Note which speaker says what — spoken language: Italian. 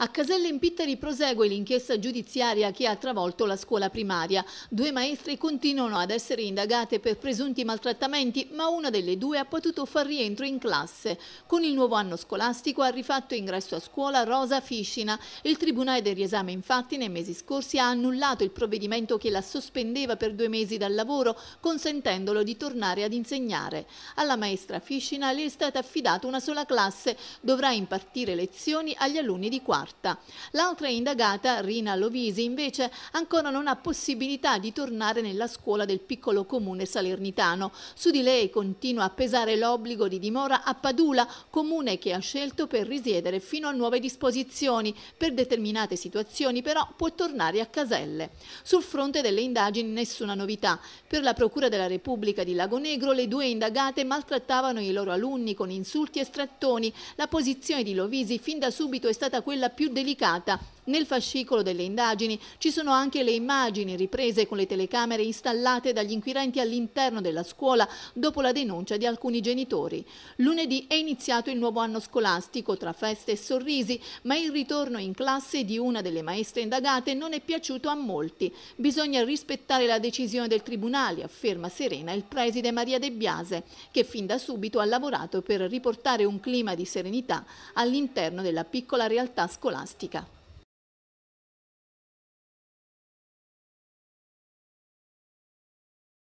Speaker 1: A Casella in Pitteri prosegue l'inchiesta giudiziaria che ha travolto la scuola primaria. Due maestre continuano ad essere indagate per presunti maltrattamenti, ma una delle due ha potuto far rientro in classe. Con il nuovo anno scolastico ha rifatto ingresso a scuola Rosa Fiscina. Il Tribunale del riesame infatti nei mesi scorsi ha annullato il provvedimento che la sospendeva per due mesi dal lavoro, consentendolo di tornare ad insegnare. Alla maestra Fiscina le è stata affidata una sola classe, dovrà impartire lezioni agli alunni di quarto carta. L'altra indagata, Rina Lovisi, invece ancora non ha possibilità di tornare nella scuola del piccolo comune salernitano. Su di lei continua a pesare l'obbligo di dimora a Padula, comune che ha scelto per risiedere fino a nuove disposizioni. Per determinate situazioni però può tornare a Caselle. Sul fronte delle indagini nessuna novità. Per la Procura della Repubblica di Lago Negro le due indagate maltrattavano i loro alunni con insulti e strattoni. La posizione di Lovisi fin da subito è stata quella più più delicata nel fascicolo delle indagini ci sono anche le immagini riprese con le telecamere installate dagli inquirenti all'interno della scuola dopo la denuncia di alcuni genitori. Lunedì è iniziato il nuovo anno scolastico tra feste e sorrisi, ma il ritorno in classe di una delle maestre indagate non è piaciuto a molti. Bisogna rispettare la decisione del Tribunale, afferma serena il preside Maria De Biase, che fin da subito ha lavorato per riportare un clima di serenità all'interno della piccola realtà scolastica.